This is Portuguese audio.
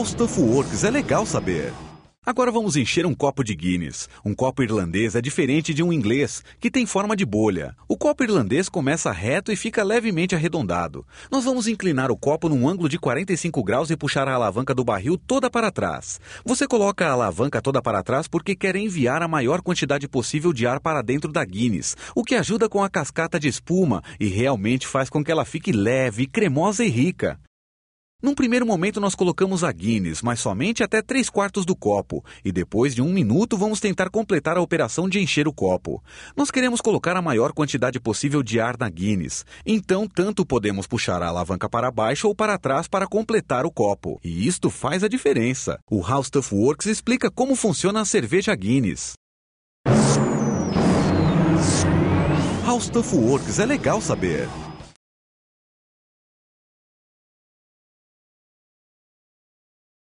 Haustaf Works, é legal saber. Agora vamos encher um copo de Guinness. Um copo irlandês é diferente de um inglês, que tem forma de bolha. O copo irlandês começa reto e fica levemente arredondado. Nós vamos inclinar o copo num ângulo de 45 graus e puxar a alavanca do barril toda para trás. Você coloca a alavanca toda para trás porque quer enviar a maior quantidade possível de ar para dentro da Guinness, o que ajuda com a cascata de espuma e realmente faz com que ela fique leve, cremosa e rica. Num primeiro momento, nós colocamos a Guinness, mas somente até 3 quartos do copo, e depois de um minuto vamos tentar completar a operação de encher o copo. Nós queremos colocar a maior quantidade possível de ar na Guinness, então tanto podemos puxar a alavanca para baixo ou para trás para completar o copo, e isto faz a diferença. O House Stuff Works explica como funciona a cerveja Guinness. House Stuff Works é legal saber.